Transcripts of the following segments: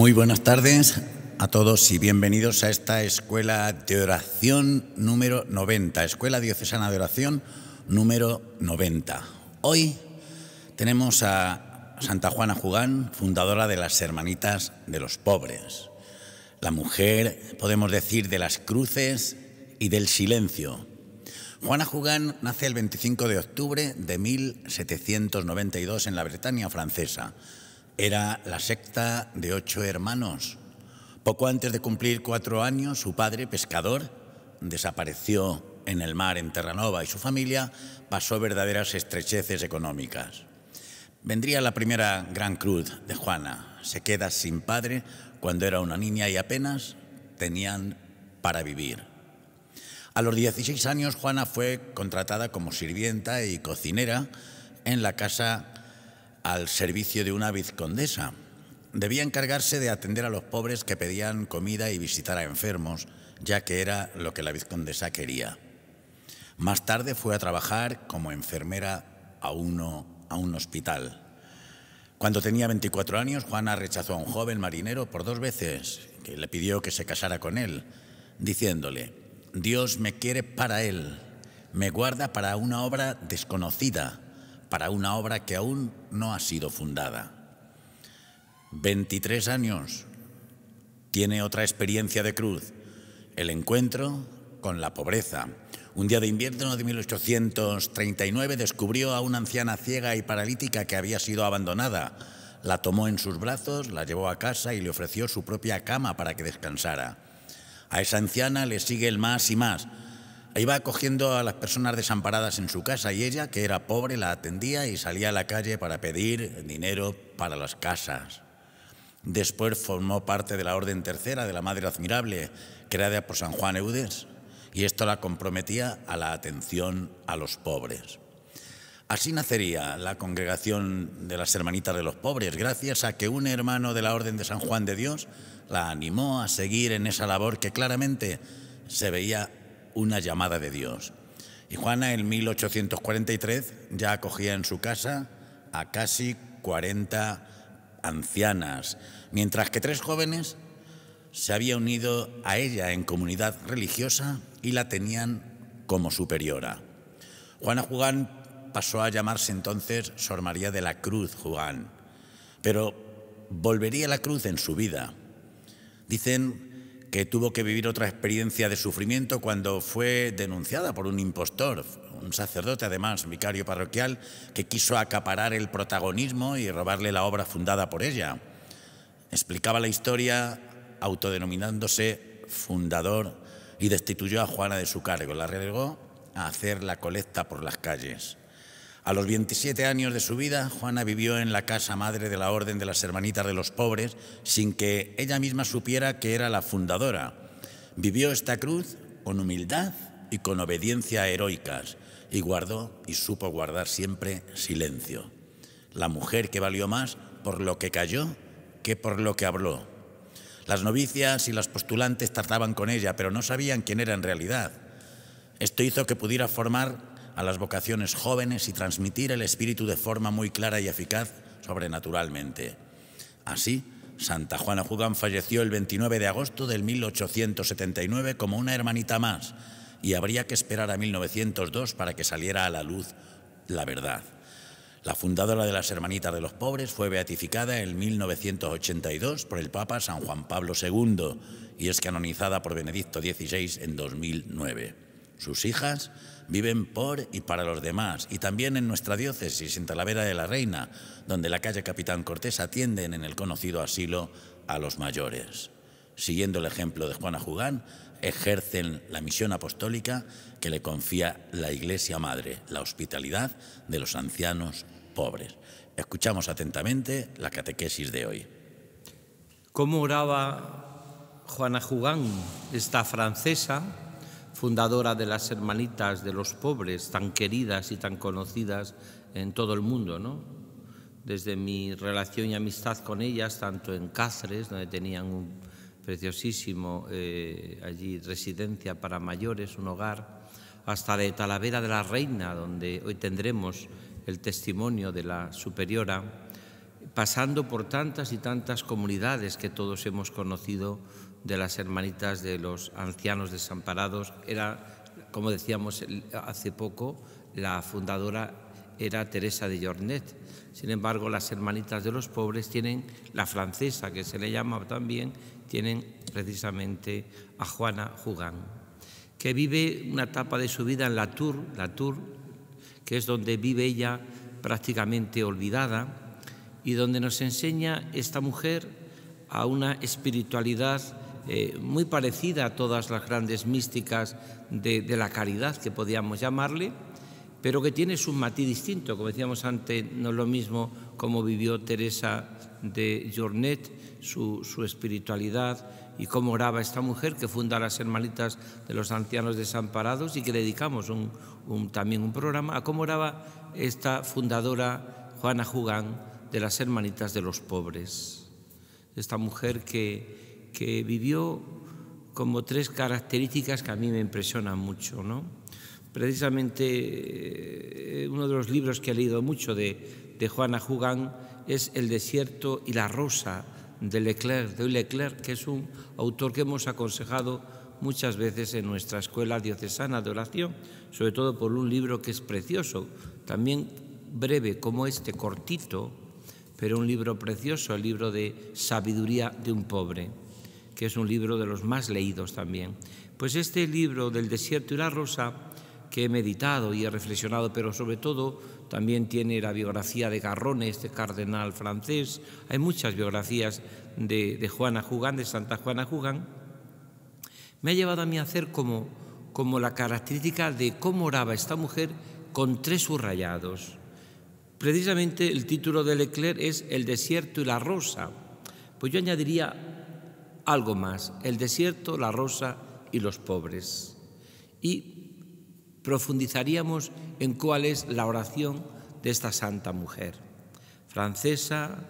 Muy buenas tardes a todos y bienvenidos a esta Escuela de Oración número 90, Escuela Diocesana de Oración número 90. Hoy tenemos a Santa Juana Jugán, fundadora de las Hermanitas de los Pobres, la mujer, podemos decir, de las cruces y del silencio. Juana Jugán nace el 25 de octubre de 1792 en la Bretaña francesa era la secta de ocho hermanos. Poco antes de cumplir cuatro años, su padre, pescador, desapareció en el mar en Terranova y su familia pasó verdaderas estrecheces económicas. Vendría la primera gran cruz de Juana. Se queda sin padre cuando era una niña y apenas tenían para vivir. A los 16 años Juana fue contratada como sirvienta y cocinera en la casa al servicio de una vizcondesa. Debía encargarse de atender a los pobres que pedían comida y visitar a enfermos, ya que era lo que la vizcondesa quería. Más tarde fue a trabajar como enfermera a, uno, a un hospital. Cuando tenía 24 años, Juana rechazó a un joven marinero por dos veces, que le pidió que se casara con él, diciéndole, Dios me quiere para él, me guarda para una obra desconocida para una obra que aún no ha sido fundada. 23 años tiene otra experiencia de cruz, el encuentro con la pobreza. Un día de invierno de 1839 descubrió a una anciana ciega y paralítica que había sido abandonada. La tomó en sus brazos, la llevó a casa y le ofreció su propia cama para que descansara. A esa anciana le sigue el más y más, Iba acogiendo a las personas desamparadas en su casa y ella, que era pobre, la atendía y salía a la calle para pedir dinero para las casas. Después formó parte de la Orden Tercera de la Madre Admirable, creada por San Juan Eudes, y esto la comprometía a la atención a los pobres. Así nacería la congregación de las Hermanitas de los Pobres, gracias a que un hermano de la Orden de San Juan de Dios la animó a seguir en esa labor que claramente se veía una llamada de Dios. Y Juana en 1843 ya acogía en su casa a casi 40 ancianas, mientras que tres jóvenes se había unido a ella en comunidad religiosa y la tenían como superiora. Juana Jugán pasó a llamarse entonces Sor María de la Cruz Juan. pero volvería la cruz en su vida. Dicen que tuvo que vivir otra experiencia de sufrimiento cuando fue denunciada por un impostor, un sacerdote además, vicario parroquial, que quiso acaparar el protagonismo y robarle la obra fundada por ella. Explicaba la historia autodenominándose fundador y destituyó a Juana de su cargo, la relegó a hacer la colecta por las calles. A los 27 años de su vida, Juana vivió en la casa madre de la Orden de las Hermanitas de los Pobres sin que ella misma supiera que era la fundadora. Vivió esta cruz con humildad y con obediencia heroicas y guardó y supo guardar siempre silencio. La mujer que valió más por lo que cayó que por lo que habló. Las novicias y las postulantes trataban con ella, pero no sabían quién era en realidad. Esto hizo que pudiera formar a las vocaciones jóvenes y transmitir el espíritu de forma muy clara y eficaz sobrenaturalmente. Así, Santa Juana Jugán falleció el 29 de agosto del 1879 como una hermanita más y habría que esperar a 1902 para que saliera a la luz la verdad. La fundadora de las Hermanitas de los Pobres fue beatificada en 1982 por el Papa San Juan Pablo II y es canonizada por Benedicto XVI en 2009. Sus hijas viven por y para los demás, y también en nuestra diócesis, en Talavera de la Reina, donde la calle Capitán Cortés atienden en el conocido asilo a los mayores. Siguiendo el ejemplo de Juana Jugán, ejercen la misión apostólica que le confía la Iglesia Madre, la hospitalidad de los ancianos pobres. Escuchamos atentamente la catequesis de hoy. ¿Cómo oraba Juana Jugán, esta francesa? fundadora de las Hermanitas de los Pobres, tan queridas y tan conocidas en todo el mundo, ¿no? Desde mi relación y amistad con ellas, tanto en Cáceres, donde tenían un preciosísimo eh, allí residencia para mayores, un hogar, hasta de Talavera de la Reina, donde hoy tendremos el testimonio de la superiora, pasando por tantas y tantas comunidades que todos hemos conocido de las hermanitas de los ancianos desamparados. Era, como decíamos hace poco, la fundadora era Teresa de Jornet. Sin embargo, las hermanitas de los pobres tienen, la francesa que se le llama también, tienen precisamente a Juana Jugán, que vive una etapa de su vida en la Tour, la Tour, que es donde vive ella prácticamente olvidada y donde nos enseña esta mujer a una espiritualidad eh, muy parecida a todas las grandes místicas de, la caridad que podíamos llamarle, pero que tiene su matiz distinto. Como decíamos antes, no es lo mismo cómo vivió Teresa de Jornet, su, espiritualidad y cómo oraba esta mujer que funda las Hermanitas de los Ancianos Desamparados y que dedicamos un, también un programa a cómo oraba esta fundadora Juana Jugán de las Hermanitas de los Pobres. Esta mujer que que vivió como tres características que a mí me impresionan mucho. ¿no? Precisamente eh, uno de los libros que he leído mucho de, de Juana Jugán es El desierto y la rosa de Leclerc, de Leclerc, que es un autor que hemos aconsejado muchas veces en nuestra escuela diocesana de oración, sobre todo por un libro que es precioso, también breve como este, cortito, pero un libro precioso, el libro de Sabiduría de un pobre que es un libro de los más leídos también. Pues este libro del desierto y la rosa, que he meditado y he reflexionado, pero sobre todo también tiene la biografía de Garrone, este cardenal francés, hay muchas biografías de, Juana Jugán, de Santa Juana Jugán, me ha llevado a mí a hacer como, como la característica de cómo oraba esta mujer con tres subrayados. Precisamente el título de Leclerc es El desierto y la rosa. Pues yo añadiría algo más, el desierto, la rosa y los pobres. Y profundizaríamos en cuál es la oración de esta santa mujer, francesa,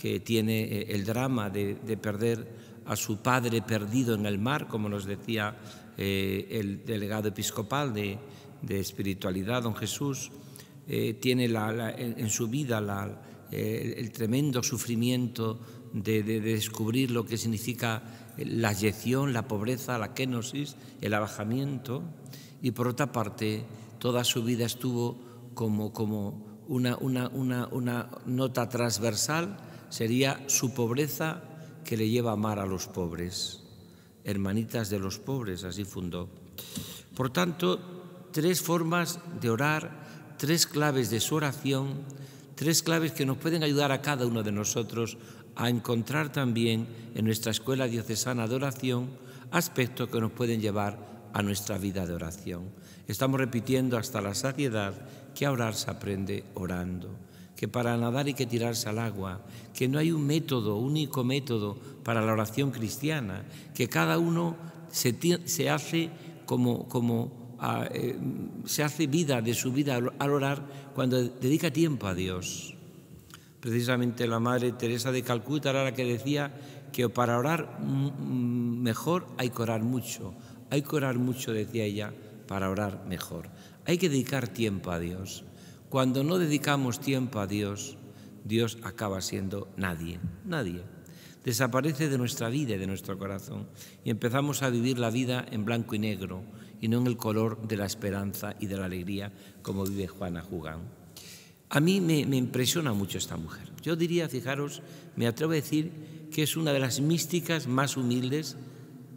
que tiene eh, el drama de, perder a su padre perdido en el mar, como nos decía eh, el delegado episcopal de, espiritualidad, don Jesús, eh, tiene en, su vida el tremendo sufrimiento de, descubrir lo que significa la yección, la pobreza, la quenosis, el abajamiento, y por otra parte, toda su vida estuvo como, como una, una, una nota transversal, sería su pobreza que le lleva a amar a los pobres, hermanitas de los pobres, así fundó. Por tanto, tres formas de orar, tres claves de su oración, tres claves que nos pueden ayudar a cada uno de nosotros a encontrar también en nuestra escuela diocesana de oración aspectos que nos pueden llevar a nuestra vida de oración. Estamos repitiendo hasta la saciedad que a orar se aprende orando, que para nadar hay que tirarse al agua, que no hay un método, único método para la oración cristiana, que cada uno se, hace como, como ah, eh, se hace vida de su vida al orar cuando dedica tiempo a Dios. Precisamente la Madre Teresa de Calcuta era la que decía que para orar mejor hay que orar mucho. Hay que orar mucho, decía ella, para orar mejor. Hay que dedicar tiempo a Dios. Cuando no dedicamos tiempo a Dios, Dios acaba siendo nadie, nadie. Desaparece de nuestra vida y de nuestro corazón y empezamos a vivir la vida en blanco y negro y no en el color de la esperanza y de la alegría como vive Juana Jugán. A mí me, impresiona mucho esta mujer. Yo diría, fijaros, me atrevo a decir que es una de las místicas más humildes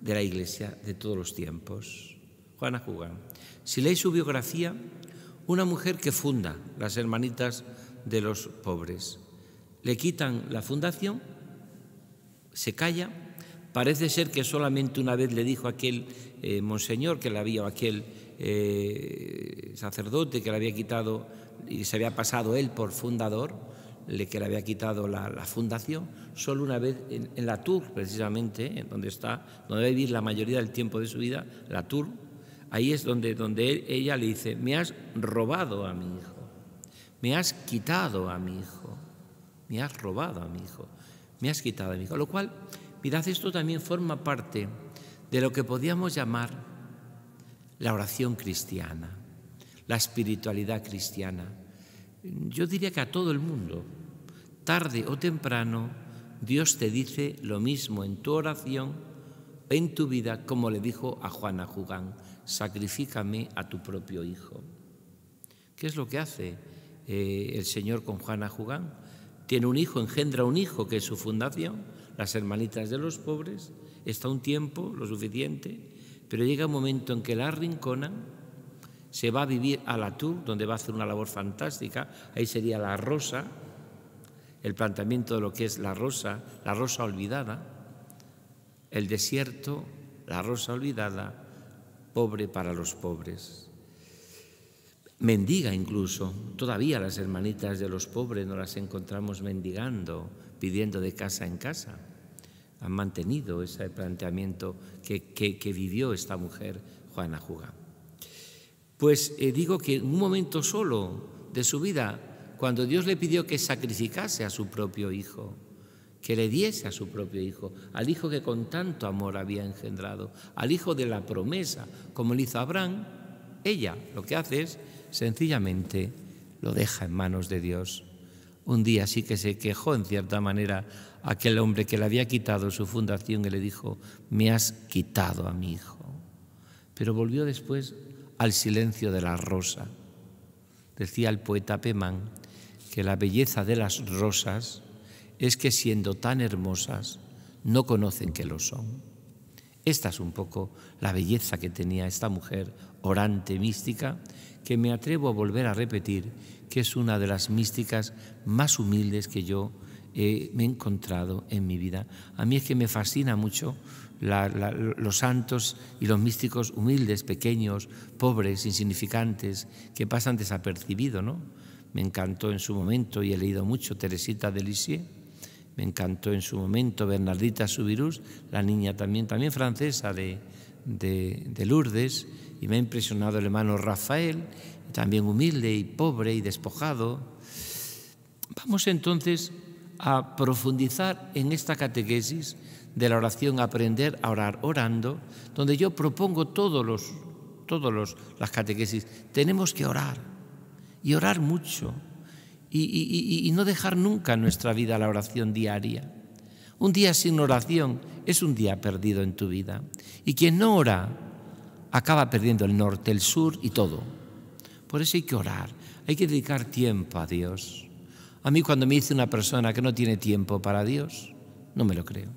de la Iglesia de todos los tiempos. Juana Juga. Si leéis su biografía, una mujer que funda las hermanitas de los pobres. Le quitan la fundación, se calla, parece ser que solamente una vez le dijo aquel eh, monseñor que la había, o aquel eh, sacerdote que la había quitado y se había pasado él por fundador, le, que le había quitado la, fundación, solo una vez en, la Tour, precisamente, en donde está, donde va vivir la mayoría del tiempo de su vida, la Tour, ahí es donde, donde ella le dice, me has robado a mi hijo, me has quitado a mi hijo, me has robado a mi hijo, me has quitado a mi hijo. Lo cual, mirad, esto también forma parte de lo que podíamos llamar la oración cristiana la espiritualidad cristiana. Yo diría que a todo el mundo, tarde o temprano, Dios te dice lo mismo en tu oración, en tu vida, como le dijo a Juana Jugán, sacrifícame a tu propio hijo. ¿Qué es lo que hace eh, el Señor con Juana Jugán? Tiene un hijo, engendra un hijo, que es su fundación, las hermanitas de los pobres, está un tiempo lo suficiente, pero llega un momento en que la arrinconan se va a vivir a la Tour, donde va a hacer una labor fantástica. Ahí sería la rosa, el planteamiento de lo que es la rosa, la rosa olvidada, el desierto, la rosa olvidada, pobre para los pobres. Mendiga incluso, todavía las hermanitas de los pobres no las encontramos mendigando, pidiendo de casa en casa. Han mantenido ese planteamiento que, que, vivió esta mujer, Juana Jugán pues eh, digo que en un momento solo de su vida, cuando Dios le pidió que sacrificase a su propio hijo, que le diese a su propio hijo, al hijo que con tanto amor había engendrado, al hijo de la promesa, como le hizo Abraham, ella lo que hace es sencillamente lo deja en manos de Dios. Un día sí que se quejó en cierta manera aquel hombre que le había quitado su fundación y le dijo, me has quitado a mi hijo. Pero volvió después al silencio de la rosa. Decía el poeta Pemán que la belleza de las rosas es que siendo tan hermosas no conocen que lo son. Esta es un poco la belleza que tenía esta mujer orante mística, que me atrevo a volver a repetir que es una de las místicas más humildes que yo me he encontrado en mi vida. A mí es que me fascina mucho los santos y los místicos humildes, pequeños, pobres, insignificantes, que pasan desapercibidos, ¿no? Me encantó en su momento, y he leído mucho, Teresita de Lisieux, me encantó en su momento Bernardita Subirus, la niña también, también francesa de, de Lourdes, y me ha impresionado el hermano Rafael, también humilde y pobre y despojado. Vamos entonces a profundizar en esta catequesis de la oración Aprender a orar orando, donde yo propongo todos los, todos las catequesis, tenemos que orar y orar mucho y, y no dejar nunca en nuestra vida la oración diaria. Un día sin oración es un día perdido en tu vida y quien no ora acaba perdiendo el norte, el sur y todo. Por eso hay que orar, hay que dedicar tiempo a Dios. A mí cuando me dice una persona que no tiene tiempo para Dios, no me lo creo.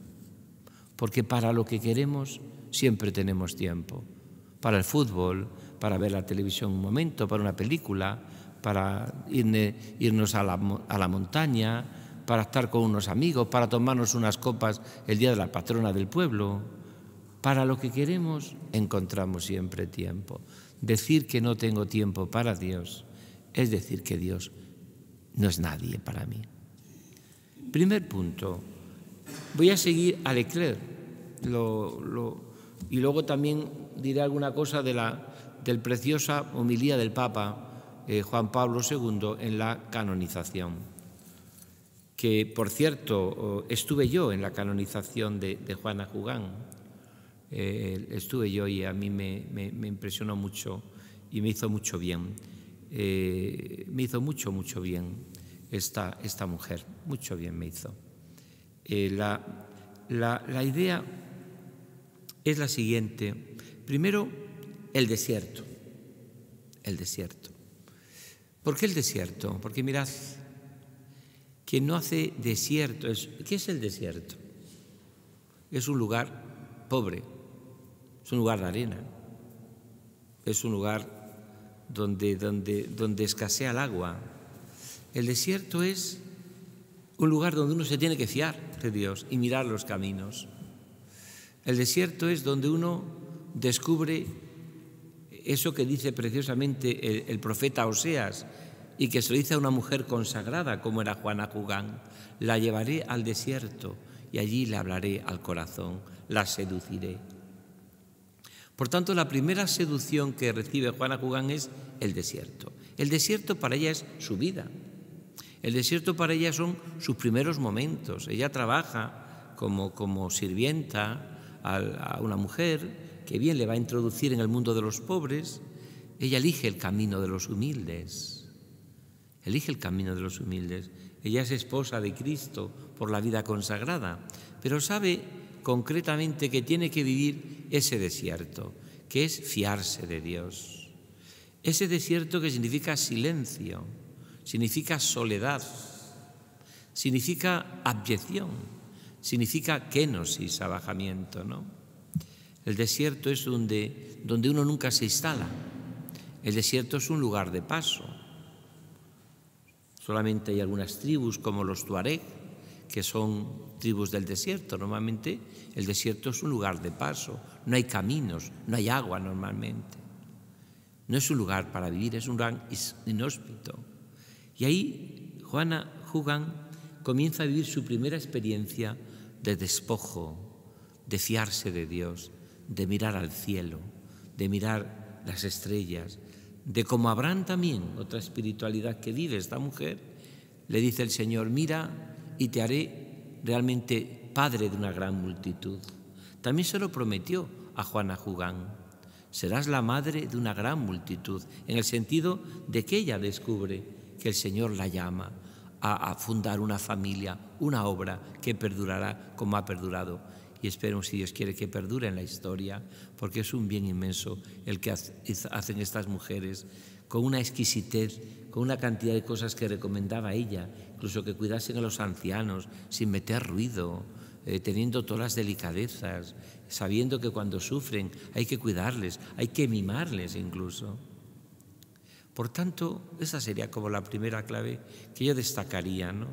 Porque para lo que queremos siempre tenemos tiempo. Para el fútbol, para ver la televisión un momento, para una película, para irnos a la, montaña, para estar con unos amigos, para tomarnos unas copas el día de la patrona del pueblo. Para lo que queremos encontramos siempre tiempo. Decir que no tengo tiempo para Dios es decir que Dios no es nadie para mí. Primer punto, voy a seguir a Leclerc y luego también diré alguna cosa de la del preciosa homilía del Papa eh, Juan Pablo II en la canonización, que por cierto estuve yo en la canonización de, Juana Jugán, eh, estuve yo y a mí me impresionó mucho y me hizo mucho bien. Eh, me hizo mucho, mucho bien esta, esta mujer, mucho bien me hizo. Eh, la, la, idea es la siguiente. Primero, el desierto. El desierto. ¿Por qué el desierto? Porque mirad, quien no hace desierto, ¿qué es el desierto? Es un lugar pobre, es un lugar de arena, es un lugar donde, donde, escasea el agua. El desierto es un lugar donde uno se tiene que fiar de Dios y mirar los caminos. El desierto es donde uno descubre eso que dice preciosamente el, profeta Oseas y que se lo dice a una mujer consagrada como era Juana Jugán. La llevaré al desierto y allí le hablaré al corazón, la seduciré. Por tanto, la primera seducción que recibe Juana Cugán es el desierto. El desierto para ella es su vida. El desierto para ella son sus primeros momentos. Ella trabaja como, como sirvienta a, a una mujer que bien le va a introducir en el mundo de los pobres. Ella elige el camino de los humildes. Elige el camino de los humildes. Ella es esposa de Cristo por la vida consagrada, pero sabe concretamente que tiene que vivir ese desierto, que es fiarse de Dios. Ese desierto que significa silencio, significa soledad, significa abyección, significa kenosis, abajamiento, ¿no? El desierto es donde, donde uno nunca se instala. El desierto es un lugar de paso. Solamente hay algunas tribus como los Tuareg que son tribus del desierto. Normalmente el desierto es un lugar de paso, no hay caminos, no hay agua normalmente. No es un lugar para vivir, es un gran inhóspito. Y ahí Juana Hugan... comienza a vivir su primera experiencia de despojo, de fiarse de Dios, de mirar al cielo, de mirar las estrellas, de como habrán también, otra espiritualidad que vive esta mujer, le dice el Señor, mira y te haré realmente padre de una gran multitud. También se lo prometió a Juana Jugán. Serás la madre de una gran multitud, en el sentido de que ella descubre que el Señor la llama a, fundar una familia, una obra que perdurará como ha perdurado. Y espero, si Dios quiere, que perdure en la historia, porque es un bien inmenso el que hacen estas mujeres con una exquisitez, con una cantidad de cosas que recomendaba ella incluso que cuidasen a los ancianos sin meter ruido, eh, teniendo todas las delicadezas, sabiendo que cuando sufren hay que cuidarles, hay que mimarles incluso. Por tanto, esa sería como la primera clave que yo destacaría. ¿no?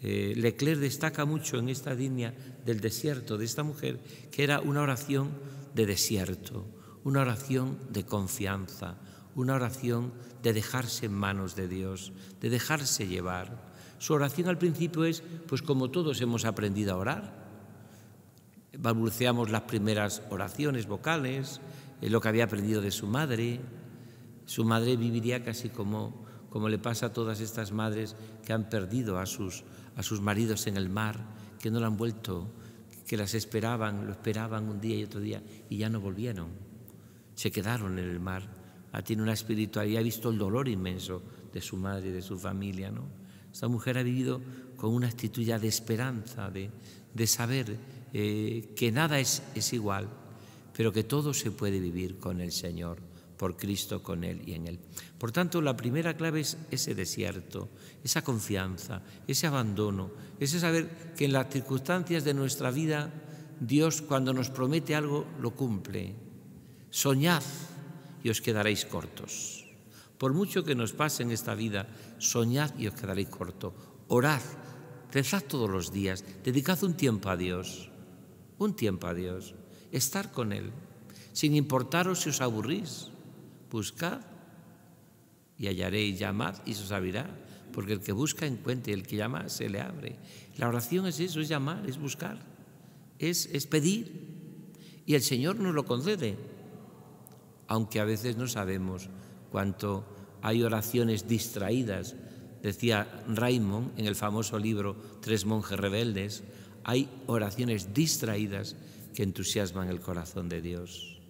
Eh, Leclerc destaca mucho en esta línea del desierto de esta mujer, que era una oración de desierto, una oración de confianza, una oración de dejarse en manos de Dios, de dejarse llevar, su oración al principio es, pues como todos hemos aprendido a orar. Balbuceamos las primeras oraciones vocales, eh, lo que había aprendido de su madre. Su madre viviría casi como, como le pasa a todas estas madres que han perdido a sus, a sus maridos en el mar, que no la han vuelto, que las esperaban, lo esperaban un día y otro día y ya no volvieron. Se quedaron en el mar. Ah, tiene una espiritualidad, ha visto el dolor inmenso de su madre y de su familia, ¿no? Esta mujer ha vivido con una actitud ya de esperanza, de, saber eh, que nada es, es igual, pero que todo se puede vivir con el Señor, por Cristo, con Él y en Él. Por tanto, la primera clave es ese desierto, esa confianza, ese abandono, ese saber que en las circunstancias de nuestra vida Dios cuando nos promete algo lo cumple. Soñad y os quedaréis cortos. Por mucho que nos pase en esta vida soñad y os quedaréis corto. Orad, rezad todos los días, dedicad un tiempo a Dios, un tiempo a Dios, estar con Él, sin importaros si os aburrís, buscad y hallaréis, llamad y se os abrirá, porque el que busca encuentra y el que llama se le abre. La oración es eso, es llamar, es buscar, es, es pedir y el Señor nos lo concede, aunque a veces no sabemos cuánto hay oraciones distraídas, decía Raymond en el famoso libro Tres monjes rebeldes, hay oraciones distraídas que entusiasman el corazón de Dios.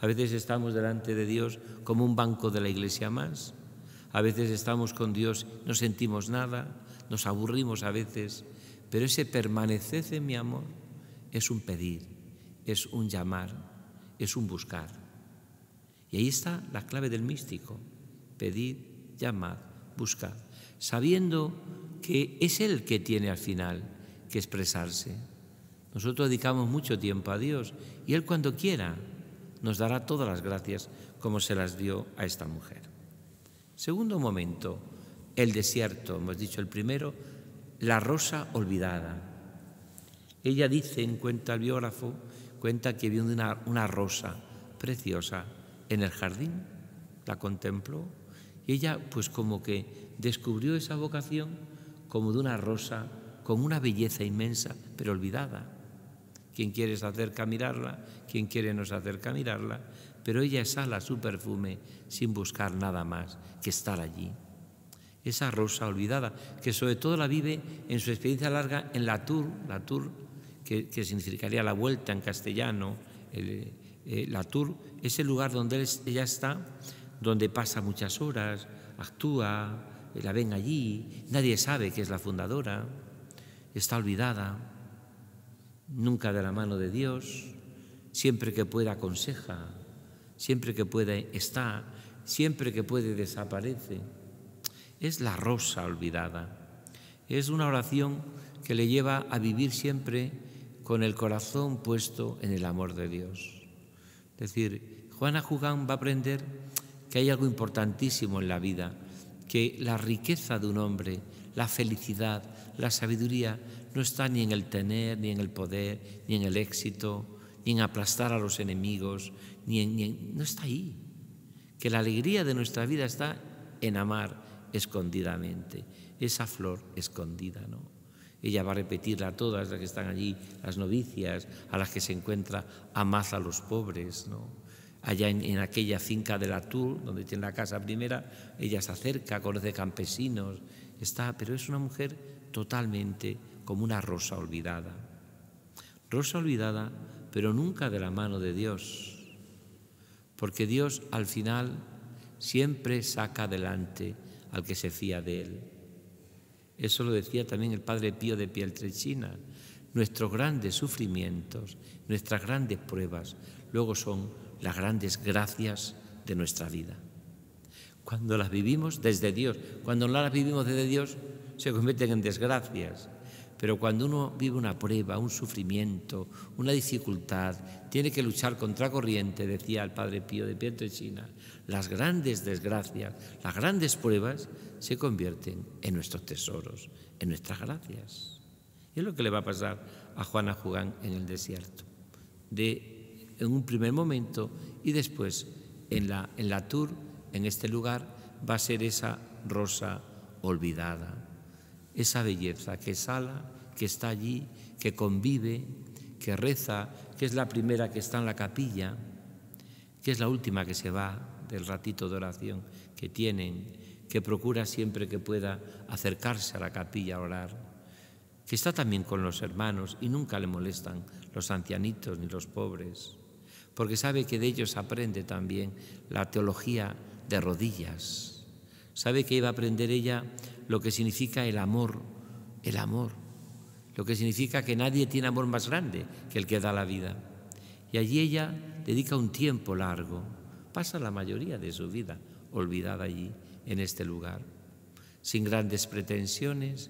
A veces estamos delante de Dios como un banco de la iglesia más, a veces estamos con Dios, no sentimos nada, nos aburrimos a veces, pero ese permanecece mi amor es un pedir, es un llamar, es un buscar. Y ahí está la clave del místico pedid, llamad, buscad, sabiendo que es Él que tiene al final que expresarse. Nosotros dedicamos mucho tiempo a Dios y Él cuando quiera nos dará todas las gracias como se las dio a esta mujer. Segundo momento, el desierto, hemos dicho el primero, la rosa olvidada. Ella dice, en cuenta el biógrafo, cuenta que vio una, una rosa preciosa en el jardín, la contempló y ella pues como que descubrió esa vocación como de una rosa con una belleza inmensa, pero olvidada. Quien quiere se acerca a mirarla, quien quiere no se acerca a mirarla, pero ella exhala su perfume sin buscar nada más que estar allí. Esa rosa olvidada, que sobre todo la vive en su experiencia larga en la Tour, la Tour que, significaría la vuelta en castellano, eh, la Tour, ese lugar donde ella está donde pasa muchas horas, actúa, eh, la ven allí, nadie sabe que es la fundadora, está olvidada, nunca de la mano de Dios, siempre que pueda aconseja, siempre que pueda está, siempre que puede desaparece. Es la rosa olvidada. Es una oración que le lleva a vivir siempre con el corazón puesto en el amor de Dios. Es decir, Juana Jugán va a aprender que hay algo importantísimo en la vida, que la riqueza de un hombre, la felicidad, la sabiduría, no está ni en el tener, ni en el poder, ni en el éxito, ni en aplastar a los enemigos, ni en, no está ahí. Que la alegría de nuestra vida está en amar escondidamente, esa flor escondida, ¿no? Ella va a repetirla a todas las que están allí, las novicias, a las que se encuentra, amad a los pobres, ¿no? allá en, aquella finca de la Tour, donde tiene la casa primera, ella se acerca, conoce campesinos, está, pero es una mujer totalmente como una rosa olvidada. Rosa olvidada, pero nunca de la mano de Dios, porque Dios al final siempre saca adelante al que se fía de él. Eso lo decía también el padre Pío de Pieltrechina. Nuestros grandes sufrimientos, nuestras grandes pruebas, luego son las grandes gracias de nuestra vida. Cuando las vivimos desde Dios, cuando no las vivimos desde Dios, se convierten en desgracias. Pero cuando uno vive una prueba, un sufrimiento, una dificultad, tiene que luchar contra corriente, decía el Padre Pío de China las grandes desgracias, las grandes pruebas se convierten en nuestros tesoros, en nuestras gracias. Y es lo que le va a pasar a Juana Jugán en el desierto. De en un primer momento y después en la, en la tour, en este lugar, va a ser esa rosa olvidada, esa belleza que sala, que está allí, que convive, que reza, que es la primera que está en la capilla, que es la última que se va del ratito de oración que tienen, que procura siempre que pueda acercarse a la capilla a orar, que está también con los hermanos y nunca le molestan los ancianitos ni los pobres porque sabe que de ellos aprende también la teología de rodillas. Sabe que iba a aprender ella lo que significa el amor, el amor, lo que significa que nadie tiene amor más grande que el que da la vida. Y allí ella dedica un tiempo largo, pasa la mayoría de su vida olvidada allí, en este lugar, sin grandes pretensiones,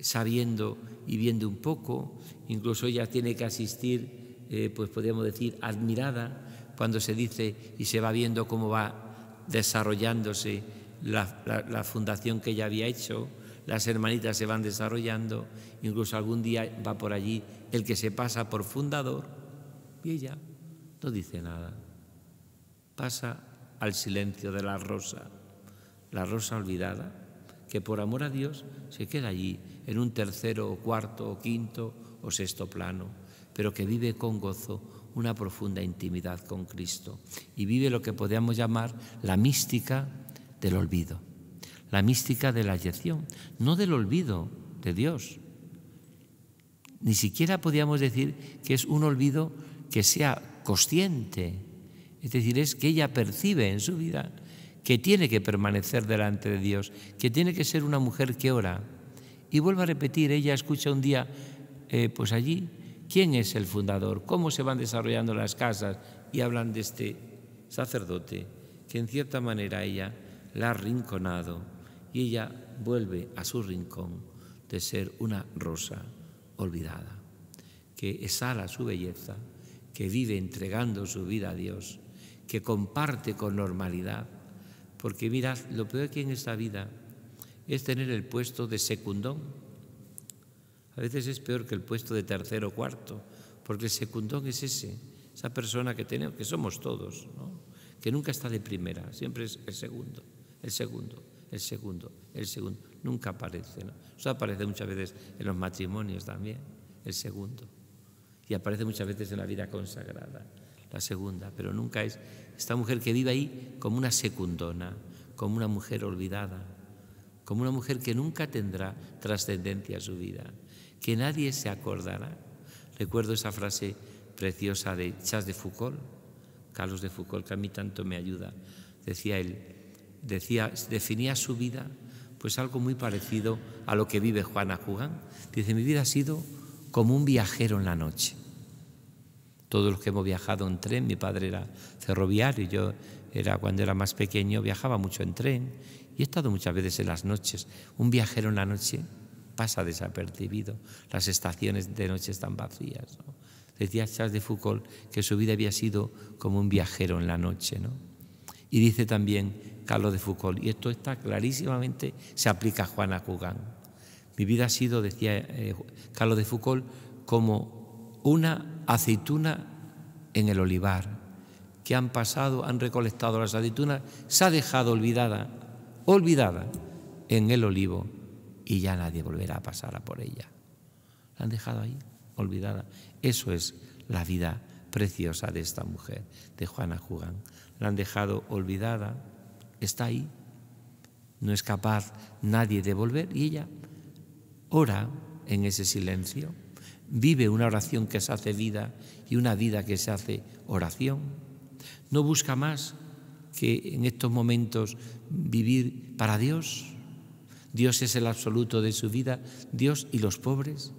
sabiendo y viendo un poco, incluso ella tiene que asistir eh, pues podríamos decir, admirada cuando se dice y se va viendo cómo va desarrollándose la, la fundación que ella había hecho, las hermanitas se van desarrollando, incluso algún día va por allí el que se pasa por fundador y ella no dice nada, pasa al silencio de la rosa, la rosa olvidada, que por amor a Dios se queda allí en un tercero o cuarto o quinto o sexto plano pero que vive con gozo una profunda intimidad con Cristo y vive lo que podríamos llamar la mística del olvido, la mística de la eyección, no del olvido de Dios. Ni siquiera podríamos decir que es un olvido que sea consciente, es decir, es que ella percibe en su vida que tiene que permanecer delante de Dios, que tiene que ser una mujer que ora. Y vuelvo a repetir, ella escucha un día, eh, pues allí quién es el fundador, cómo se van desarrollando las casas y hablan de este sacerdote que en cierta manera ella la ha rinconado y ella vuelve a su rincón de ser una rosa olvidada, que exhala su belleza, que vive entregando su vida a Dios, que comparte con normalidad, porque mirad, lo peor que en esta vida es tener el puesto de secundón a veces es peor que el puesto de tercero o cuarto, porque el secundón es ese, esa persona que tenemos, que somos todos, que nunca está de primera, siempre es el segundo, el segundo, el segundo, el segundo. Nunca aparece. ¿no? Eso aparece muchas veces en los matrimonios también, el segundo. Y aparece muchas veces en la vida consagrada, la segunda, pero nunca es esta mujer que vive ahí como una secundona, como una mujer olvidada, como una mujer que nunca tendrá trascendencia a su vida que nadie se acordará. Recuerdo esa frase preciosa de Chas de Foucault, Carlos de Foucault, que a mí tanto me ayuda. Decía él, decía, definía su vida pues algo muy parecido a lo que vive Juana Jugán. Dice, mi vida ha sido como un viajero en la noche. Todos los que hemos viajado en tren, mi padre era ferroviario, yo era cuando era más pequeño viajaba mucho en tren y he estado muchas veces en las noches. Un viajero en la noche pasa desapercibido, las estaciones de noche están vacías. Decía Charles de Foucault que su vida había sido como un viajero en la noche. ¿no? Y dice también Carlos de Foucault, y esto está clarísimamente, se aplica a Juana Cugán. Mi vida ha sido, decía eh, Carlos de Foucault, como una aceituna en el olivar, que han pasado, han recolectado las aceitunas, se ha dejado olvidada, olvidada en el olivo y ya nadie volverá a pasar a por ella. La han dejado ahí, olvidada. Eso es la vida preciosa de esta mujer, de Juana Jugán. La han dejado olvidada, está ahí, no es capaz nadie de volver y ella ora en ese silencio, vive una oración que se hace vida y una vida que se hace oración. No busca más que en estos momentos vivir para Dios, Dios es el absoluto de su vida, Dios y los pobres.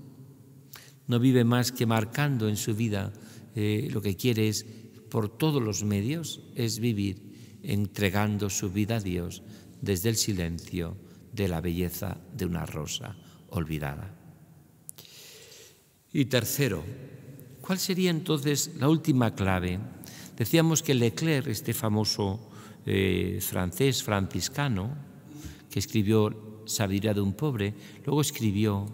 No vive más que marcando en su vida eh, lo que quiere es, por todos los medios, es vivir entregando su vida a Dios desde el silencio de la belleza de una rosa olvidada. Y tercero, ¿cuál sería entonces la última clave? Decíamos que Leclerc, este famoso eh, francés franciscano, que escribió Sabiduría de un pobre. Luego escribió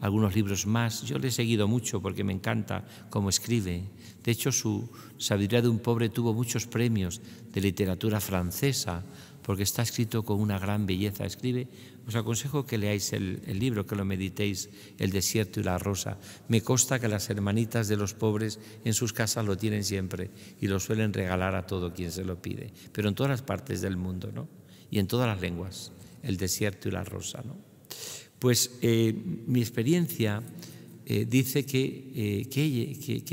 algunos libros más. Yo le he seguido mucho porque me encanta cómo escribe. De hecho, su Sabiduría de un pobre tuvo muchos premios de literatura francesa porque está escrito con una gran belleza. Escribe, os aconsejo que leáis el, libro, que lo meditéis, El desierto y la rosa. Me consta que las hermanitas de los pobres en sus casas lo tienen siempre y lo suelen regalar a todo quien se lo pide, pero en todas las partes del mundo, ¿no? Y en todas las lenguas el desierto y la rosa. ¿no? Pues eh, mi experiencia eh, dice que, eh,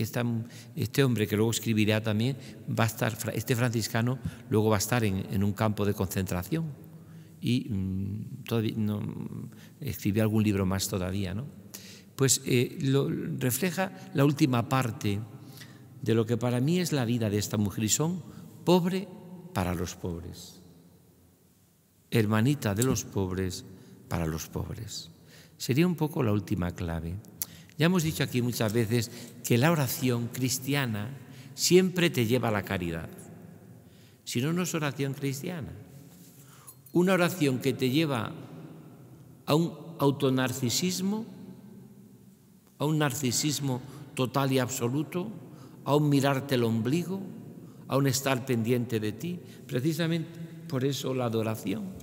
este hombre, que luego escribirá también, va a estar, este franciscano luego va a estar en, un campo de concentración y mm, todavía, no, escribió algún libro más todavía. ¿no? Pues refleja la última parte de lo que para mí es la vida de esta mujer y son pobre para los pobres hermanita de los pobres para los pobres. Sería un poco la última clave. Ya hemos dicho aquí muchas veces que la oración cristiana siempre te lleva a la caridad. Si no, no es oración cristiana. Una oración que te lleva a un autonarcisismo, a un narcisismo total y absoluto, a un mirarte el ombligo, a un estar pendiente de ti. Precisamente por eso la adoración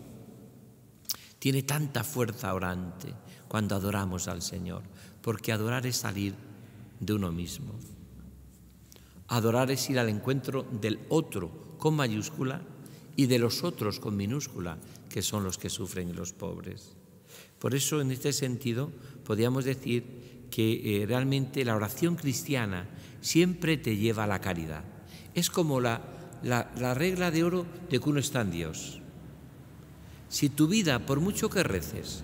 tiene tanta fuerza orante cuando adoramos al Señor, porque adorar es salir de uno mismo. Adorar es ir al encuentro del otro con mayúscula y de los otros con minúscula, que son los que sufren los pobres. Por eso, en este sentido, podríamos decir que eh, realmente la oración cristiana siempre te lleva a la caridad. Es como la la, regla de oro de que uno está en Dios. Si tu vida, por mucho que reces,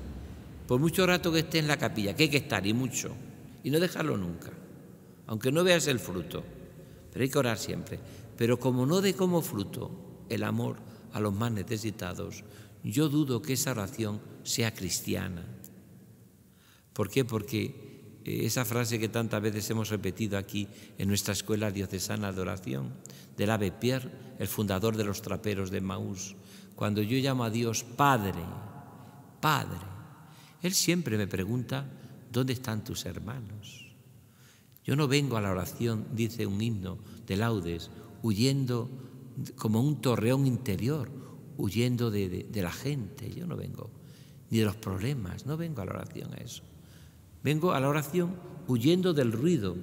por mucho rato que estés en la capilla, que hay que estar y mucho, y no dejarlo nunca, aunque no veas el fruto, pero hay que orar siempre. Pero como no dé como fruto el amor a los más necesitados, yo dudo que esa oración sea cristiana. ¿Por qué? Porque eh, esa frase que tantas veces hemos repetido aquí en nuestra escuela diocesana de oración, del Ave Pierre, el fundador de los traperos de Maús. Cuando yo llamo a Dios Padre, Padre, Él siempre me pregunta, ¿dónde están tus hermanos? Yo no vengo a la oración, dice un himno de laudes, huyendo como un torreón interior, huyendo de la gente, yo no vengo, ni de los problemas, no vengo a la oración a eso. Vengo a la oración huyendo del ruido,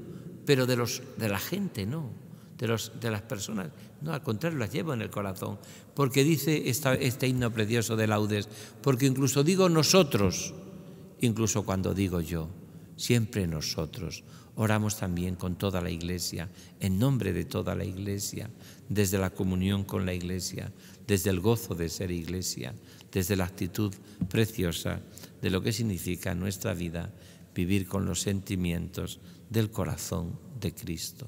pero de, los, de la gente no, de, los, de las personas. No, al contrario, las llevo en el corazón. Porque dice este himno precioso de Laudes, porque incluso digo nosotros, incluso cuando digo yo, siempre nosotros. Oramos también con toda la Iglesia, en nombre de toda la Iglesia, desde la comunión con la Iglesia, desde el gozo de ser Iglesia, desde la actitud preciosa de lo que significa nuestra vida vivir con los sentimientos del corazón de Cristo.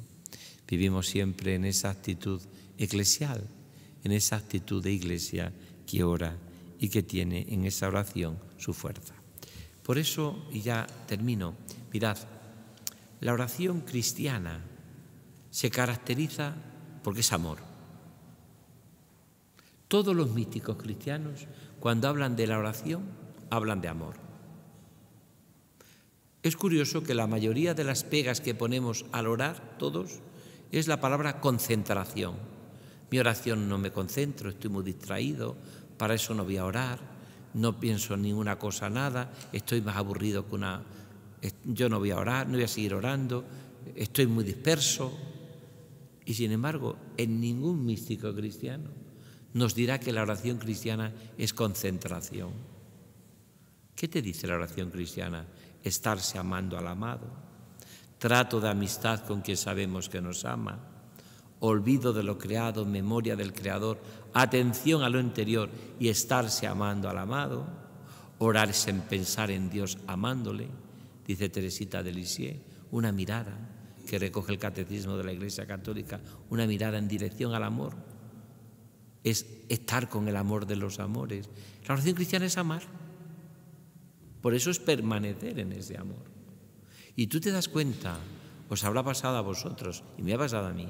Vivimos siempre en esa actitud eclesial, en esa actitud de iglesia que ora y que tiene en esa oración su fuerza. Por eso, y ya termino, mirad, la oración cristiana se caracteriza porque es amor. Todos los místicos cristianos, cuando hablan de la oración, hablan de amor. Es curioso que la mayoría de las pegas que ponemos al orar todos es la palabra concentración. Mi oración no me concentro, estoy muy distraído, para eso no voy a orar, no pienso en ninguna cosa, nada, estoy más aburrido que una... Yo no voy a orar, no voy a seguir orando, estoy muy disperso. Y sin embargo, en ningún místico cristiano nos dirá que la oración cristiana es concentración. ¿Qué te dice la oración cristiana? estarse amando al amado, trato de amistad con quien sabemos que nos ama, olvido de lo creado, memoria del creador, atención a lo interior y estarse amando al amado, orarse en pensar en Dios amándole, dice Teresita de Lisieux, una mirada que recoge el catecismo de la Iglesia Católica, una mirada en dirección al amor, es estar con el amor de los amores. La oración cristiana es amar. Por eso es permanecer en ese amor. Y tú te das cuenta, os habrá pasado a vosotros y me ha pasado a mí,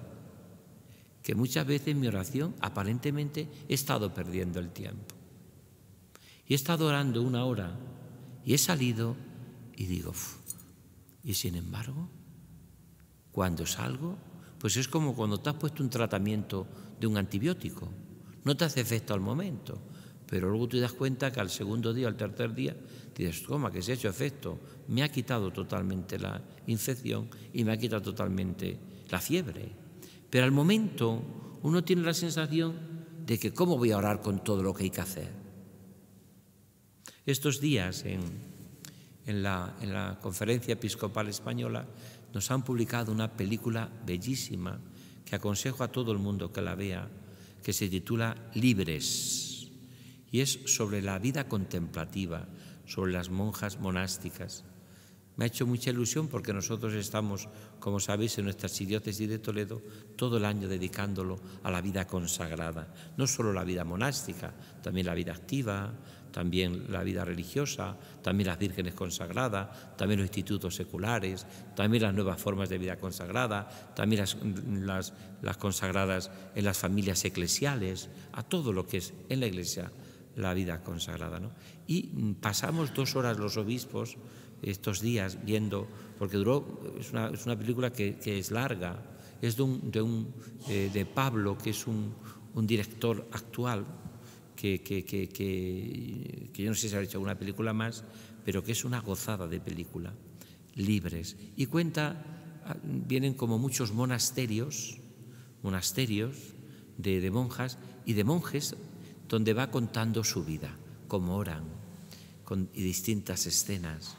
que muchas veces en mi oración aparentemente he estado perdiendo el tiempo. Y he estado orando una hora y he salido y digo, y sin embargo, cuando salgo, pues es como cuando te has puesto un tratamiento de un antibiótico. No te hace efecto al momento, pero luego te das cuenta que al segundo día, al tercer día, dices, toma, que se ha hecho efecto, me ha quitado totalmente la infección y me ha quitado totalmente la fiebre. Pero al momento uno tiene la sensación de que cómo voy a orar con todo lo que hay que hacer. Estos días en, la, en la Conferencia Episcopal Española nos han publicado una película bellísima que aconsejo a todo el mundo que la vea, que se titula Libres es sobre la vida contemplativa, sobre las monjas monásticas. Me ha hecho mucha ilusión porque nosotros estamos, como sabéis, en nuestra diócesis de Toledo todo el año dedicándolo a la vida consagrada, no solo la vida monástica, también la vida activa, también la vida religiosa, también las vírgenes consagradas, también los institutos seculares, también las nuevas formas de vida consagrada, también las consagradas en las familias eclesiales, a todo lo que es en la iglesia la vida consagrada. ¿no? Y pasamos dos horas los obispos estos días viendo, porque duró, es una, película que, es larga, es de, un, de, eh, Pablo, que es un, director actual, que, yo no sé si ha hecho alguna película más, pero que es una gozada de película, libres. Y cuenta, ah, vienen como muchos monasterios, monasterios de, de monjas y de monjes donde va contando su vida, cómo oran, con distintas escenas.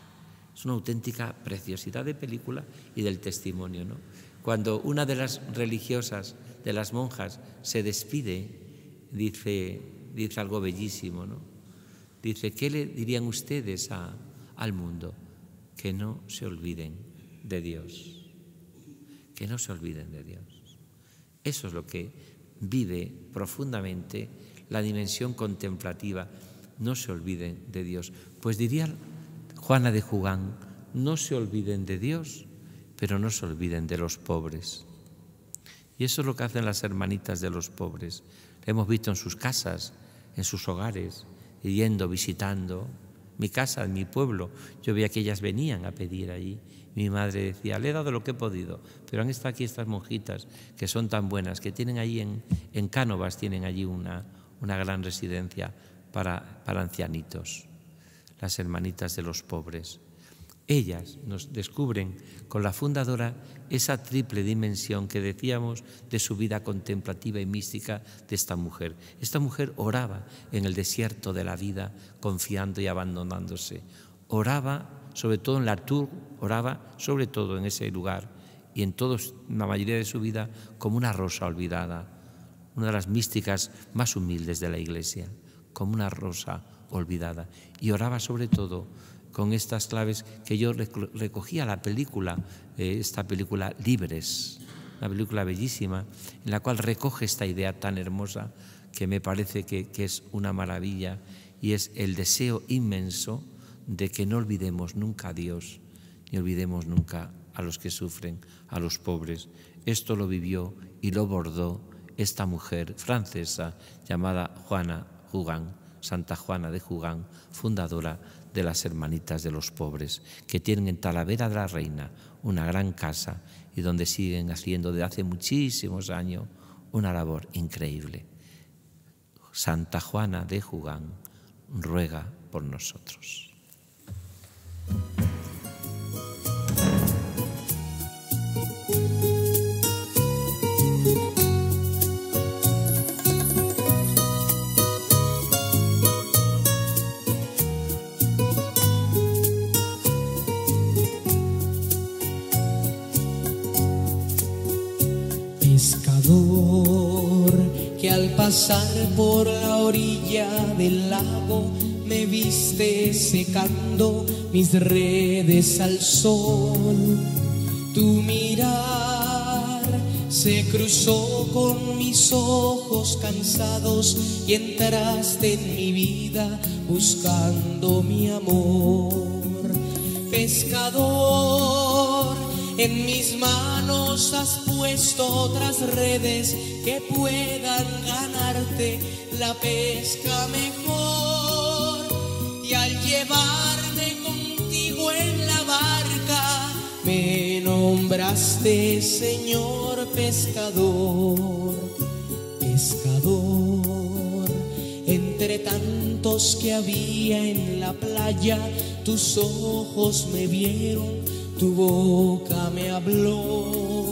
Es una auténtica preciosidad de película y del testimonio. ¿no? Cuando una de las religiosas, de las monjas, se despide, dice, dice algo bellísimo. ¿no? Dice, ¿qué le dirían ustedes al mundo? Que no se olviden de Dios. Que no se olviden de Dios. Eso es lo que vive profundamente la dimensión contemplativa. No se olviden de Dios. Pues diría Juana de Jugán, no se olviden de Dios, pero no se olviden de los pobres. Y eso es lo que hacen las hermanitas de los pobres. hemos visto en sus casas, en sus hogares, yendo, visitando. Mi casa, en mi pueblo, yo veía que ellas venían a pedir allí. Mi madre decía, le he dado lo que he podido, pero han estado aquí estas monjitas que son tan buenas, que tienen allí en, en Cánovas, tienen allí una, una gran residencia para, para ancianitos, las hermanitas de los pobres. Ellas nos descubren con la fundadora esa triple dimensión que decíamos de su vida contemplativa y mística de esta mujer. Esta mujer oraba en el desierto de la vida, confiando y abandonándose. Oraba sobre todo en la Tour, oraba sobre todo en ese lugar y en todos, la mayoría de su vida como una rosa olvidada, una de las místicas más humildes de la Iglesia, como una rosa olvidada. Y oraba sobre todo con estas claves que yo recogía la película, eh, esta película Libres, una película bellísima, en la cual recoge esta idea tan hermosa que me parece que, que es una maravilla y es el deseo inmenso de que no olvidemos nunca a Dios, ni olvidemos nunca a los que sufren, a los pobres. Esto lo vivió y lo bordó esta mujer francesa llamada Juana Jugán, Santa Juana de Jugán, fundadora de las Hermanitas de los Pobres, que tienen en Talavera de la Reina una gran casa y donde siguen haciendo desde hace muchísimos años una labor increíble. Santa Juana de Jugán ruega por nosotros. pasar por la orilla del lago me viste secando mis redes al sol. Tu mirar se cruzó con mis ojos cansados y entraste en mi vida buscando mi amor. Pescador en mis manos has puesto otras redes que puedan ganarte la pesca mejor. Y al llevarme contigo en la barca, me nombraste Señor pescador, pescador. Entre tantos que había en la playa, tus ojos me vieron tu boca me habló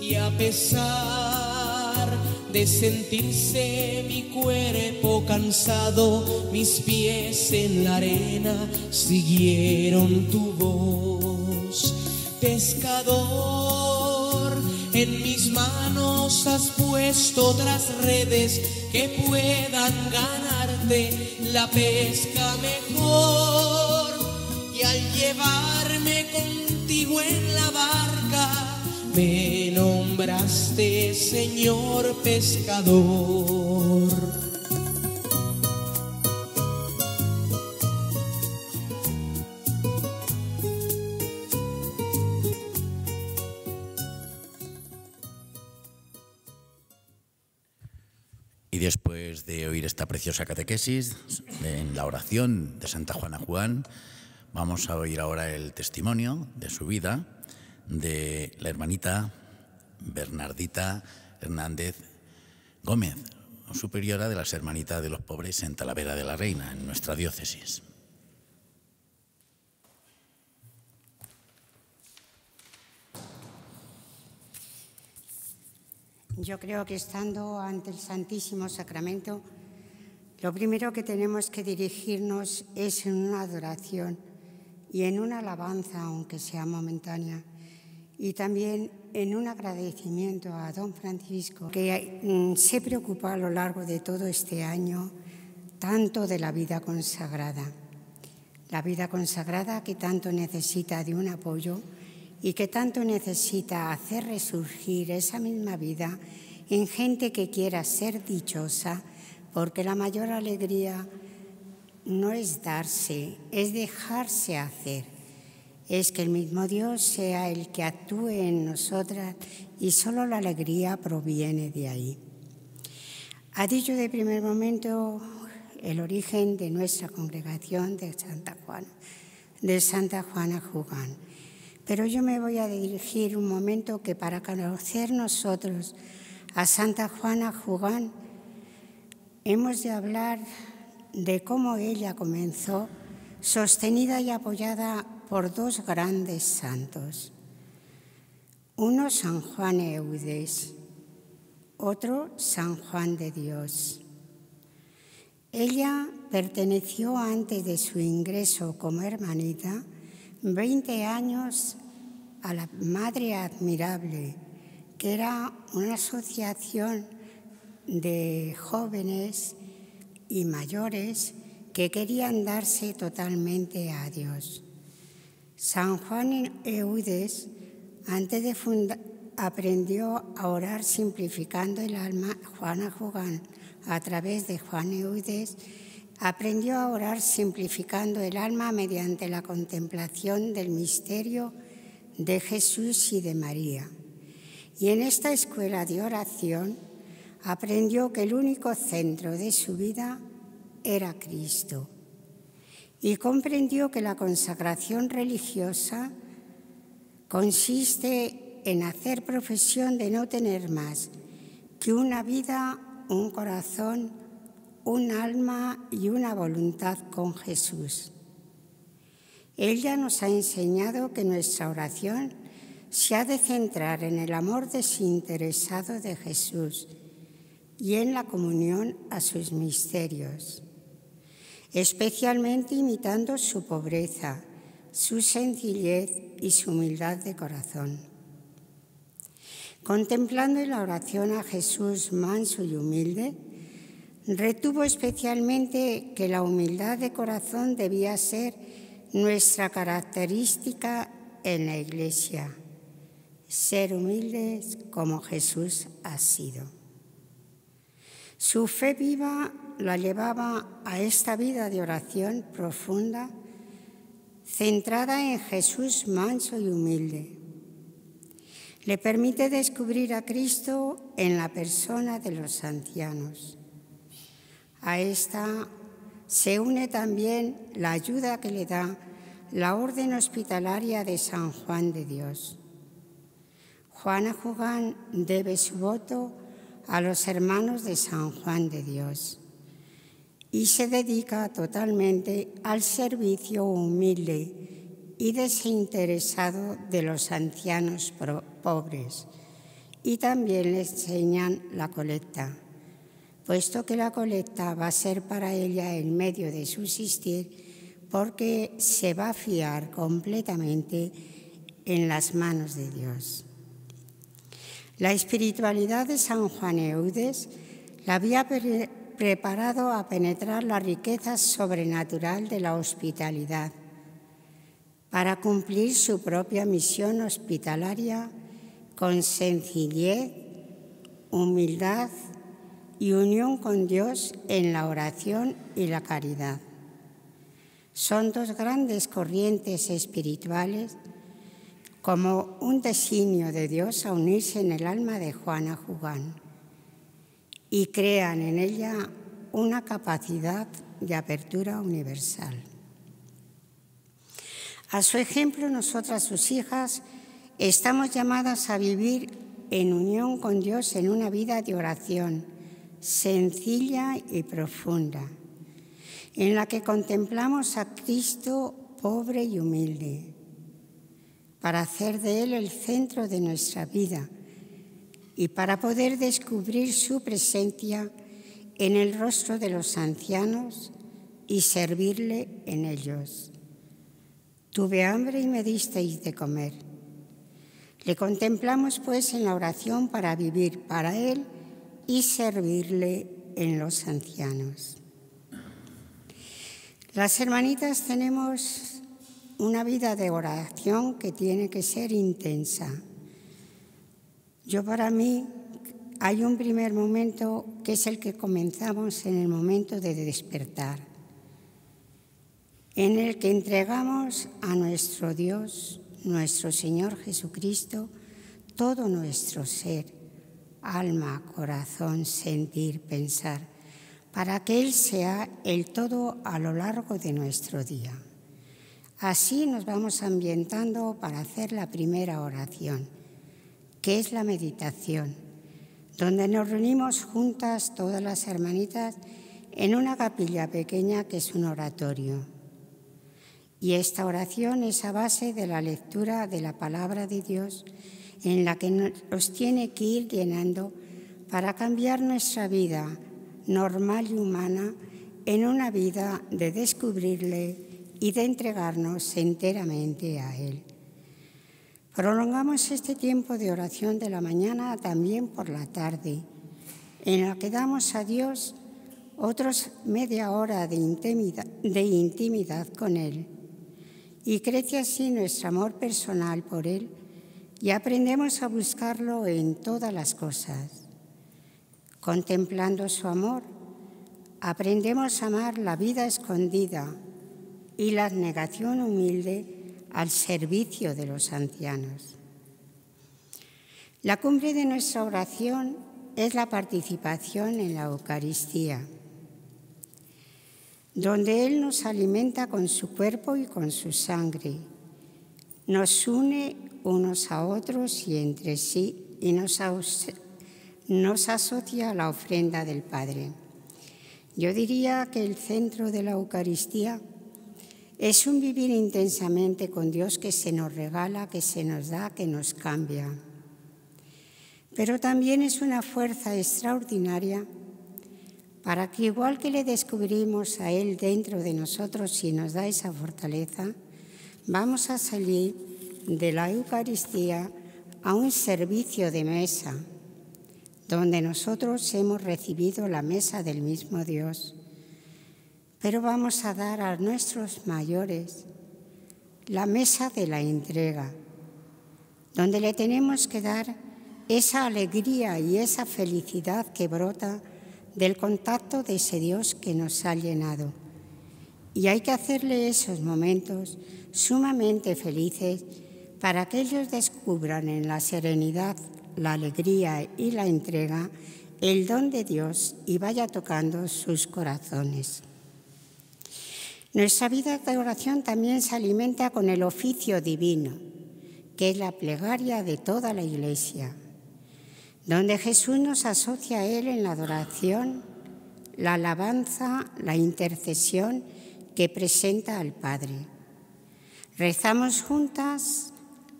y a pesar de sentirse mi cuerpo cansado, mis pies en la arena siguieron tu voz. Pescador, en mis manos has puesto otras redes que puedan ganarte la pesca mejor y al llevar contigo en la barca, me nombraste Señor pescador. Y después de oír esta preciosa catequesis en la oración de Santa Juana Juan, Vamos a oír ahora el testimonio de su vida de la hermanita Bernardita Hernández Gómez, superiora de las Hermanitas de los Pobres en Talavera de la Reina, en nuestra diócesis. Yo creo que estando ante el Santísimo Sacramento, lo primero que tenemos que dirigirnos es en una adoración y en una alabanza, aunque sea momentánea, y también en un agradecimiento a don Francisco, que mm, se preocupa a lo largo de todo este año tanto de la vida consagrada, la vida consagrada que tanto necesita de un apoyo y que tanto necesita hacer resurgir esa misma vida en gente que quiera ser dichosa, porque la mayor alegría no es darse, es dejarse hacer. Es que el mismo Dios sea el que actúe en nosotras y solo la alegría proviene de ahí. Ha dicho de primer momento el origen de nuestra congregación de Santa Juana, de Santa Juana Jugán. Pero yo me voy a dirigir un momento que para conocer nosotros a Santa Juana Jugán hemos de hablar de cómo ella comenzó sostenida y apoyada por dos grandes santos. Uno San Juan Eudes, otro San Juan de Dios. Ella perteneció antes de su ingreso como hermanita 20 años a la Madre Admirable, que era una asociación de jóvenes y mayores que querían darse totalmente a Dios. San Juan Eudes, antes de fundar, aprendió a orar simplificando el alma. Juana Jugán, a través de Juan Eudes, aprendió a orar simplificando el alma mediante la contemplación del misterio de Jesús y de María. Y en esta escuela de oración, aprendió que el único centro de su vida era Cristo y comprendió que la consagración religiosa consiste en hacer profesión de no tener más que una vida, un corazón, un alma y una voluntad con Jesús. Ella nos ha enseñado que nuestra oración se ha de centrar en el amor desinteresado de Jesús y en la comunión a sus misterios, especialmente imitando su pobreza, su sencillez y su humildad de corazón. Contemplando en la oración a Jesús manso y humilde, retuvo especialmente que la humildad de corazón debía ser nuestra característica en la Iglesia, ser humildes como Jesús ha sido. Su fe viva la llevaba a esta vida de oración profunda, centrada en Jesús manso y humilde. Le permite descubrir a Cristo en la persona de los ancianos. A esta se une también la ayuda que le da la Orden Hospitalaria de San Juan de Dios. Juana Jugán debe su voto a los hermanos de San Juan de Dios y se dedica totalmente al servicio humilde y desinteresado de los ancianos pobres y también le enseñan la colecta, puesto que la colecta va a ser para ella el medio de subsistir porque se va a fiar completamente en las manos de Dios. La espiritualidad de San Juan Eudes la había preparado a penetrar la riqueza sobrenatural de la hospitalidad para cumplir su propia misión hospitalaria con sencillez, humildad y unión con Dios en la oración y la caridad. Son dos grandes corrientes espirituales como un designio de Dios a unirse en el alma de Juana Jugán y crean en ella una capacidad de apertura universal. A su ejemplo, nosotras sus hijas estamos llamadas a vivir en unión con Dios en una vida de oración sencilla y profunda, en la que contemplamos a Cristo pobre y humilde para hacer de Él el centro de nuestra vida y para poder descubrir su presencia en el rostro de los ancianos y servirle en ellos. Tuve hambre y me disteis de comer. Le contemplamos pues en la oración para vivir para Él y servirle en los ancianos. Las hermanitas tenemos una vida de oración que tiene que ser intensa. Yo para mí hay un primer momento que es el que comenzamos en el momento de despertar, en el que entregamos a nuestro Dios, nuestro Señor Jesucristo, todo nuestro ser, alma, corazón, sentir, pensar, para que Él sea el todo a lo largo de nuestro día. Así nos vamos ambientando para hacer la primera oración, que es la meditación, donde nos reunimos juntas todas las hermanitas en una capilla pequeña que es un oratorio. Y esta oración es a base de la lectura de la palabra de Dios en la que nos tiene que ir llenando para cambiar nuestra vida normal y humana en una vida de descubrirle y de entregarnos enteramente a Él. Prolongamos este tiempo de oración de la mañana también por la tarde, en la que damos a Dios otros media hora de intimidad, de intimidad con Él. Y crece así nuestro amor personal por Él y aprendemos a buscarlo en todas las cosas. Contemplando su amor, aprendemos a amar la vida escondida y la negación humilde al servicio de los ancianos. La cumbre de nuestra oración es la participación en la Eucaristía, donde Él nos alimenta con su cuerpo y con su sangre, nos une unos a otros y entre sí y nos, nos asocia a la ofrenda del Padre. Yo diría que el centro de la Eucaristía es un vivir intensamente con Dios que se nos regala, que se nos da, que nos cambia. Pero también es una fuerza extraordinaria para que igual que le descubrimos a Él dentro de nosotros y nos da esa fortaleza, vamos a salir de la Eucaristía a un servicio de mesa, donde nosotros hemos recibido la mesa del mismo Dios pero vamos a dar a nuestros mayores la mesa de la entrega, donde le tenemos que dar esa alegría y esa felicidad que brota del contacto de ese Dios que nos ha llenado. Y hay que hacerle esos momentos sumamente felices para que ellos descubran en la serenidad, la alegría y la entrega el don de Dios y vaya tocando sus corazones. Nuestra vida de oración también se alimenta con el oficio divino, que es la plegaria de toda la Iglesia, donde Jesús nos asocia a Él en la adoración, la alabanza, la intercesión que presenta al Padre. Rezamos juntas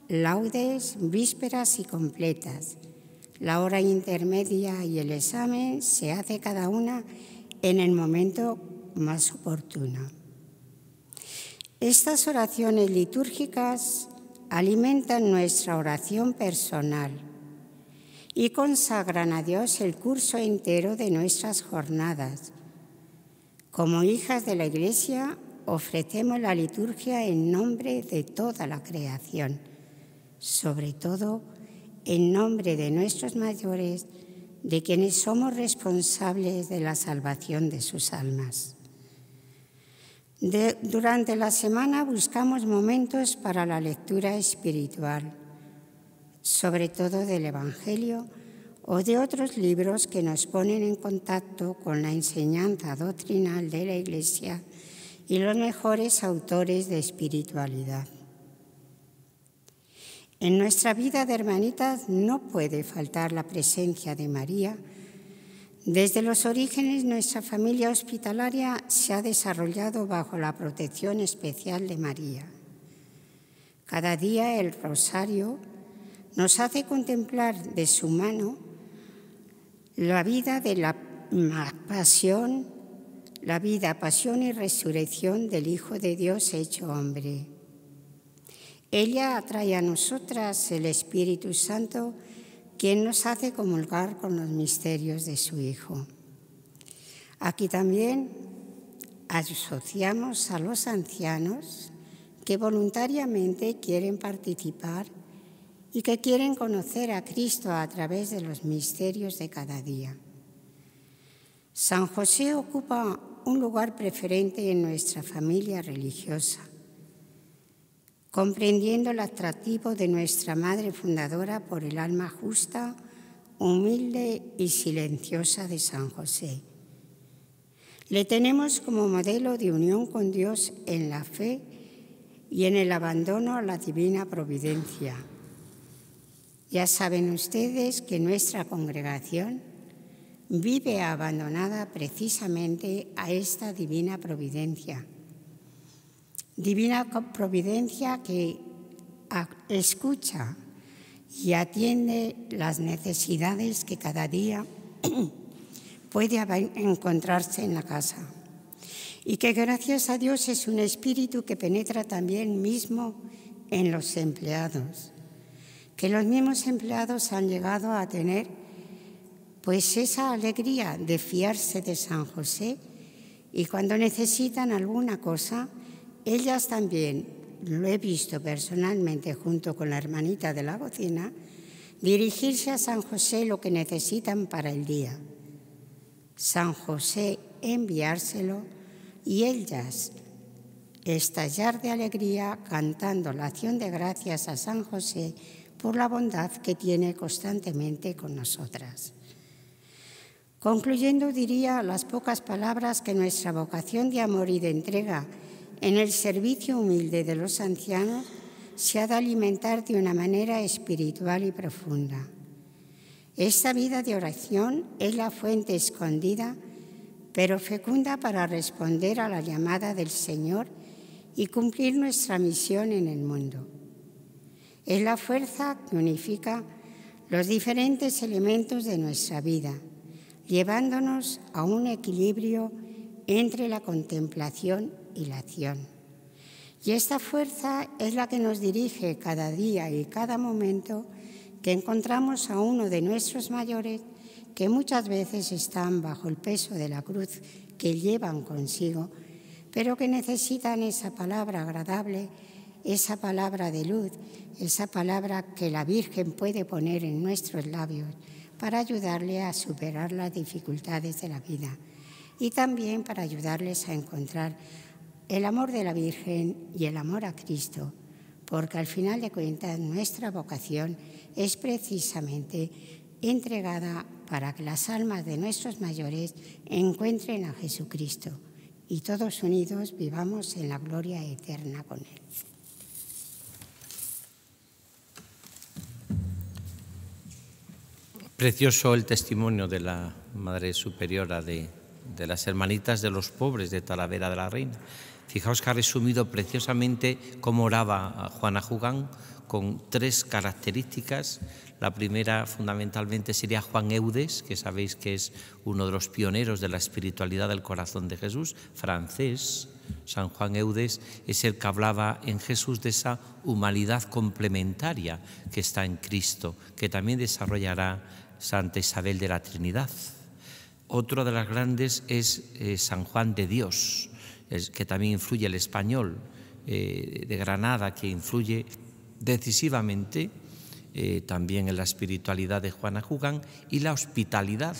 laudes, vísperas y completas. La hora intermedia y el examen se hace cada una en el momento más oportuno. Estas oraciones litúrgicas alimentan nuestra oración personal y consagran a Dios el curso entero de nuestras jornadas. Como hijas de la Iglesia, ofrecemos la liturgia en nombre de toda la creación, sobre todo en nombre de nuestros mayores, de quienes somos responsables de la salvación de sus almas durante la semana buscamos momentos para la lectura espiritual, sobre todo del Evangelio o de otros libros que nos ponen en contacto con la enseñanza doctrinal de la Iglesia y los mejores autores de espiritualidad. En nuestra vida de hermanitas no puede faltar la presencia de María, desde los orígenes, nuestra familia hospitalaria se ha desarrollado bajo la protección especial de María. Cada día el rosario nos hace contemplar de su mano la vida de la pasión, la vida, pasión y resurrección del Hijo de Dios hecho hombre. Ella atrae a nosotras el Espíritu Santo quien nos hace comulgar con los misterios de su Hijo. Aquí también asociamos a los ancianos que voluntariamente quieren participar y que quieren conocer a Cristo a través de los misterios de cada día. San José ocupa un lugar preferente en nuestra familia religiosa comprendiendo el atractivo de nuestra Madre Fundadora por el alma justa, humilde y silenciosa de San José. Le tenemos como modelo de unión con Dios en la fe y en el abandono a la divina providencia. Ya saben ustedes que nuestra congregación vive abandonada precisamente a esta divina providencia divina providencia que escucha y atiende las necesidades que cada día puede encontrarse en la casa. Y que gracias a Dios es un espíritu que penetra también mismo en los empleados. Que los mismos empleados han llegado a tener pues esa alegría de fiarse de San José y cuando necesitan alguna cosa, ellas también, lo he visto personalmente junto con la hermanita de la bocina, dirigirse a San José lo que necesitan para el día. San José enviárselo y ellas estallar de alegría cantando la acción de gracias a San José por la bondad que tiene constantemente con nosotras. Concluyendo, diría las pocas palabras que nuestra vocación de amor y de entrega en el servicio humilde de los ancianos se ha de alimentar de una manera espiritual y profunda. Esta vida de oración es la fuente escondida, pero fecunda para responder a la llamada del Señor y cumplir nuestra misión en el mundo. Es la fuerza que unifica los diferentes elementos de nuestra vida, llevándonos a un equilibrio entre la contemplación y la acción. Y esta fuerza es la que nos dirige cada día y cada momento que encontramos a uno de nuestros mayores que muchas veces están bajo el peso de la cruz que llevan consigo, pero que necesitan esa palabra agradable, esa palabra de luz, esa palabra que la Virgen puede poner en nuestros labios para ayudarle a superar las dificultades de la vida y también para ayudarles a encontrar el amor de la Virgen y el amor a Cristo, porque al final de cuentas nuestra vocación es precisamente entregada para que las almas de nuestros mayores encuentren a Jesucristo y todos unidos vivamos en la gloria eterna con Él. Precioso el testimonio de la Madre Superiora de, de las Hermanitas de los Pobres de Talavera de la Reina. Fijaos que ha resumido preciosamente cómo oraba Juana Jugán con tres características. La primera fundamentalmente sería Juan Eudes, que sabéis que es uno de los pioneros de la espiritualidad del corazón de Jesús, francés. San Juan Eudes es el que hablaba en Jesús de esa humanidad complementaria que está en Cristo, que también desarrollará Santa Isabel de la Trinidad. Otro de las grandes es eh, San Juan de Dios, que también influye el español eh, de Granada, que influye decisivamente eh, también en la espiritualidad de Juana Jugán y la hospitalidad,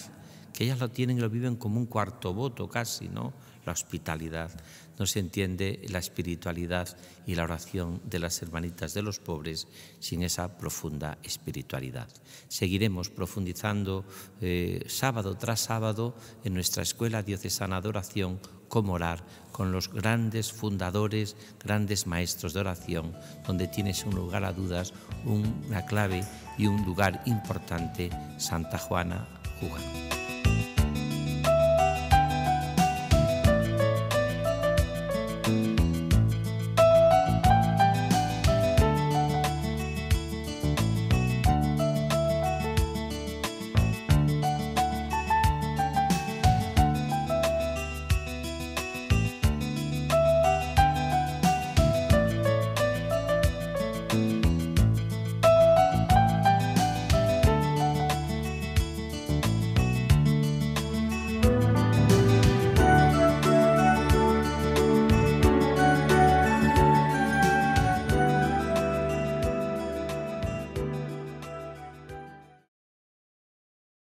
que ellas lo tienen y lo viven como un cuarto voto casi, ¿no? la hospitalidad, no se entiende la espiritualidad y la oración de las hermanitas de los pobres sin esa profunda espiritualidad. Seguiremos profundizando eh, sábado tras sábado en nuestra Escuela Diocesana de Oración cómo orar con los grandes fundadores, grandes maestros de oración, donde tienes un lugar a dudas una clave y un lugar importante Santa Juana Juana.